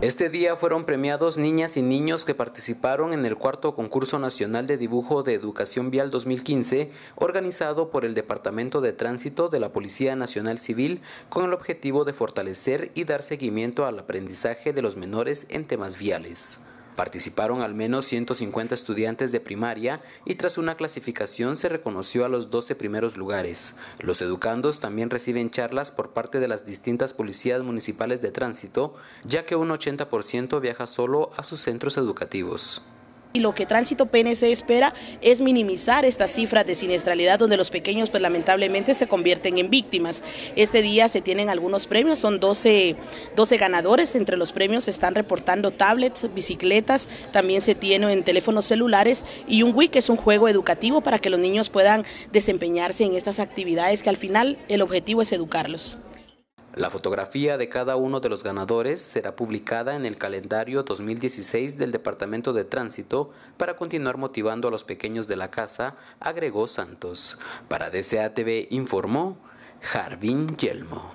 Este día fueron premiados niñas y niños que participaron en el cuarto concurso nacional de dibujo de educación vial 2015, organizado por el Departamento de Tránsito de la Policía Nacional Civil, con el objetivo de fortalecer y dar seguimiento al aprendizaje de los menores en temas viales. Participaron al menos 150 estudiantes de primaria y tras una clasificación se reconoció a los 12 primeros lugares. Los educandos también reciben charlas por parte de las distintas policías municipales de tránsito, ya que un 80% viaja solo a sus centros educativos. Y lo que Tránsito PNC espera es minimizar estas cifras de siniestralidad donde los pequeños pues, lamentablemente se convierten en víctimas. Este día se tienen algunos premios, son 12, 12 ganadores, entre los premios se están reportando tablets, bicicletas, también se tienen teléfonos celulares y un WIC que es un juego educativo para que los niños puedan desempeñarse en estas actividades que al final el objetivo es educarlos. La fotografía de cada uno de los ganadores será publicada en el calendario 2016 del Departamento de Tránsito para continuar motivando a los pequeños de la casa, agregó Santos. Para DCATV informó Jardín Yelmo.